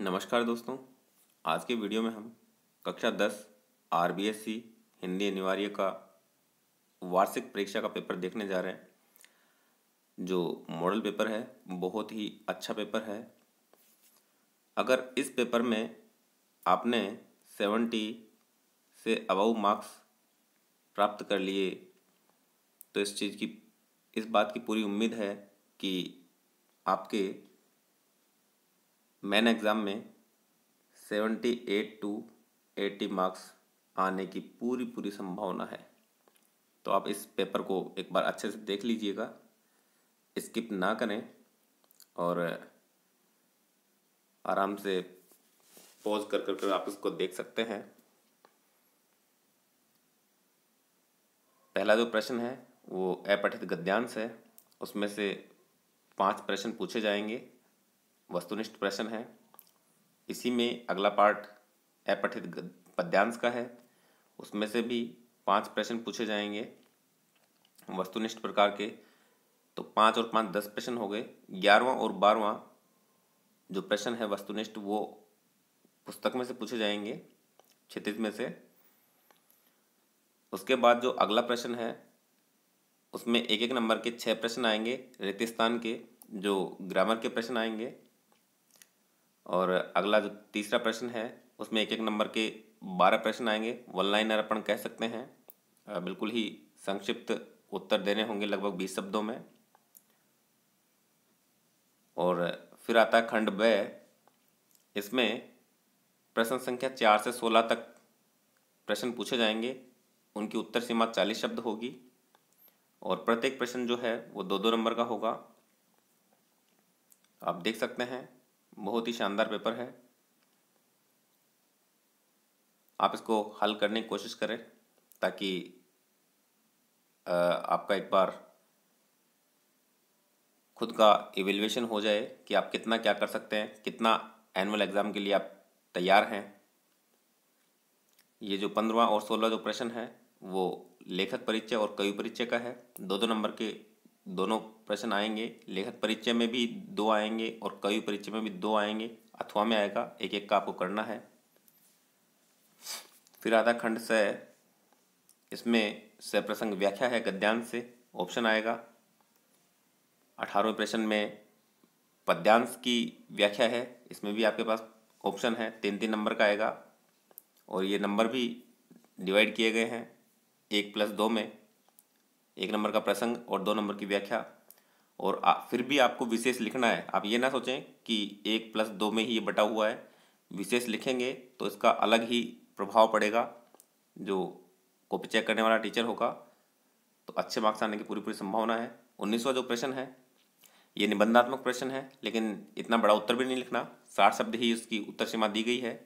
नमस्कार दोस्तों आज के वीडियो में हम कक्षा दस R B S C Hindi अनिवार्य का वार्षिक परीक्षा का पेपर देखने जा रहे हैं जो मॉडल पेपर है बहुत ही अच्छा पेपर है अगर इस पेपर में आपने सेवेंटी से अबाउ मार्क्स प्राप्त कर लिए तो इस चीज़ की इस बात की पूरी उम्मीद है कि आपके मैन एग्ज़ाम में seventy eight to eighty marks आने की पूरी पूरी संभावना है तो आप इस पेपर को एक बार अच्छे से देख लीजिएगा स्किप ना करें और आराम से पॉज कर कर कर आप इसको देख सकते हैं पहला जो प्रश्न है वो अपठित गद्यांश है उसमें से पांच प्रश्न पूछे जाएंगे वस्तुनिष्ठ प्रश्न है इसी में अगला पार्ट अपठित पद्यांश का है उसमें से भी पांच प्रश्न पूछे जाएंगे वस्तुनिष्ठ प्रकार के तो पाँच और पाँच दस प्रश्न हो गए ग्यारहवा और बारवा जो प्रश्न है वस्तुनिष्ठ वो पुस्तक में से पूछे जाएंगे क्षितिज में से उसके बाद जो अगला प्रश्न है उसमें एक एक नंबर के छः प्रश्न आएंगे रेतिस्तान के जो ग्रामर के प्रश्न आएंगे और अगला जो तीसरा प्रश्न है उसमें एक एक नंबर के बारह प्रश्न आएंगे वन लाइनर अपन कह सकते हैं बिल्कुल ही संक्षिप्त उत्तर देने होंगे लगभग बीस शब्दों में और फिर आता है खंड ब इसमें प्रश्न संख्या चार से सोलह तक प्रश्न पूछे जाएंगे उनकी उत्तर सीमा चालीस शब्द होगी और प्रत्येक प्रश्न जो है वो दो दो नंबर का होगा आप देख सकते हैं बहुत ही शानदार पेपर है आप इसको हल करने की कोशिश करें ताकि आपका एक बार खुद का एवेल्युएशन हो जाए कि आप कितना क्या कर सकते हैं कितना एनुअल एग्ज़ाम के लिए आप तैयार हैं ये जो पंद्रवा और सोलह जो प्रश्न है वो लेखक परिचय और कवि परिचय का है दो दो नंबर के दोनों प्रश्न आएंगे लेखक परिचय में भी दो आएंगे और कवि परिचय में भी दो आएंगे अथवा में आएगा एक एक का आपको करना है फिर आधा खंड स इसमें स प्रसंग व्याख्या है गद्यांश से ऑप्शन आएगा अठारहवें प्रश्न में पद्यांश की व्याख्या है इसमें भी आपके पास ऑप्शन है तीन तीन नंबर का आएगा और ये नंबर भी डिवाइड किए गए हैं एक प्लस दो में एक नंबर का प्रसंग और दो नंबर की व्याख्या और आ, फिर भी आपको विशेष लिखना है आप ये ना सोचें कि एक प्लस दो में ही ये बटा हुआ है विशेष लिखेंगे तो इसका अलग ही प्रभाव पड़ेगा जो कॉपी चेक करने वाला टीचर होगा तो अच्छे मार्क्स आने की पूरी पूरी संभावना है उन्नीसवा जो प्रश्न है ये निबंधात्मक प्रश्न है लेकिन इतना बड़ा उत्तर भी नहीं लिखना साठ शब्द ही उसकी उत्तर सीमा दी गई है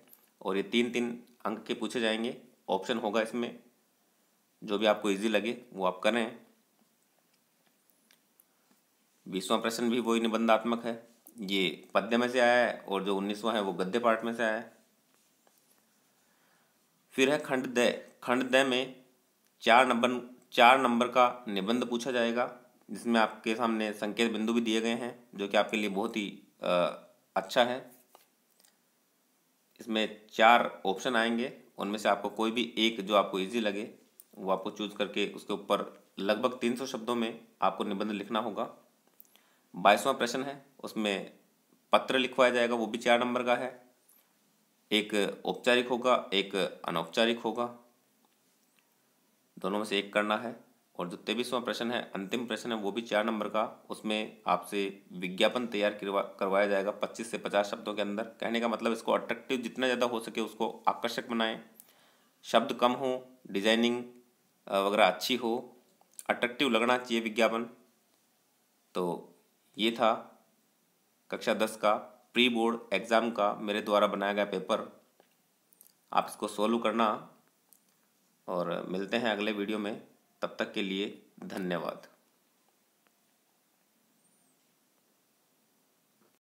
और ये तीन तीन अंक के पूछे जाएंगे ऑप्शन होगा इसमें जो भी आपको इजी लगे वो आप करें बीसवा प्रश्न भी वही निबंधात्मक है ये पद्य में से आया है और जो उन्नीसवा है वो गद्य पाठ में से आया है फिर है खंड दय खंड दय में चार नंबर चार नंबर का निबंध पूछा जाएगा जिसमें आपके सामने संकेत बिंदु भी दिए गए हैं जो कि आपके लिए बहुत ही अच्छा है इसमें चार ऑप्शन आएंगे उनमें से आपको कोई भी एक जो आपको इजी लगे वो आपको चूज करके उसके ऊपर लगभग 300 शब्दों में आपको निबंध लिखना होगा बाईसवां प्रश्न है उसमें पत्र लिखवाया जाएगा वो भी चार नंबर का है एक औपचारिक होगा एक अनौपचारिक होगा दोनों में से एक करना है और जो तेईसवां प्रश्न है अंतिम प्रश्न है वो भी चार नंबर का उसमें आपसे विज्ञापन तैयार करवाया जाएगा पच्चीस से पचास शब्दों के अंदर कहने का मतलब इसको अट्रैक्टिव जितना ज़्यादा हो सके उसको आकर्षक बनाएं शब्द कम हो डिजाइनिंग वगैरह अच्छी हो अट्रैक्टिव लगना चाहिए विज्ञापन तो ये था कक्षा दस का प्री बोर्ड एग्ज़ाम का मेरे द्वारा बनाया गया पेपर आप इसको सोल्व करना और मिलते हैं अगले वीडियो में तब तक के लिए धन्यवाद